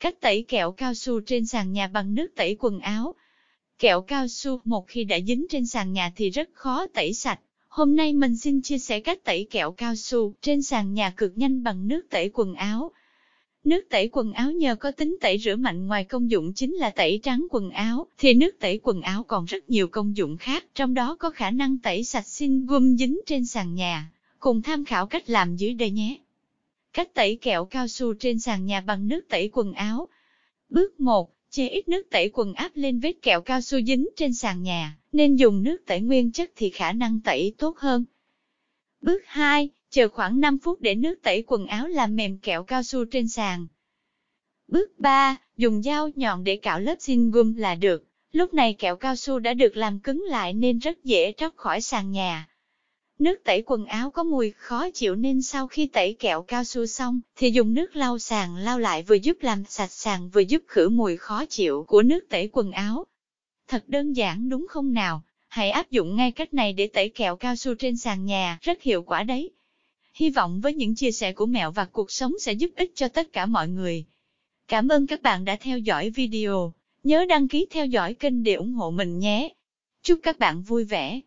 Cách tẩy kẹo cao su trên sàn nhà bằng nước tẩy quần áo. Kẹo cao su một khi đã dính trên sàn nhà thì rất khó tẩy sạch. Hôm nay mình xin chia sẻ cách tẩy kẹo cao su trên sàn nhà cực nhanh bằng nước tẩy quần áo. Nước tẩy quần áo nhờ có tính tẩy rửa mạnh ngoài công dụng chính là tẩy trắng quần áo, thì nước tẩy quần áo còn rất nhiều công dụng khác, trong đó có khả năng tẩy sạch xin gum dính trên sàn nhà. Cùng tham khảo cách làm dưới đây nhé. Cách tẩy kẹo cao su trên sàn nhà bằng nước tẩy quần áo. Bước 1. Chế ít nước tẩy quần áp lên vết kẹo cao su dính trên sàn nhà, nên dùng nước tẩy nguyên chất thì khả năng tẩy tốt hơn. Bước 2. Chờ khoảng 5 phút để nước tẩy quần áo làm mềm kẹo cao su trên sàn. Bước 3. Dùng dao nhọn để cạo lớp xin gum là được. Lúc này kẹo cao su đã được làm cứng lại nên rất dễ tróc khỏi sàn nhà. Nước tẩy quần áo có mùi khó chịu nên sau khi tẩy kẹo cao su xong, thì dùng nước lau sàn lau lại vừa giúp làm sạch sàn vừa giúp khử mùi khó chịu của nước tẩy quần áo. Thật đơn giản đúng không nào? Hãy áp dụng ngay cách này để tẩy kẹo cao su trên sàn nhà, rất hiệu quả đấy. Hy vọng với những chia sẻ của mẹo và cuộc sống sẽ giúp ích cho tất cả mọi người. Cảm ơn các bạn đã theo dõi video. Nhớ đăng ký theo dõi kênh để ủng hộ mình nhé. Chúc các bạn vui vẻ.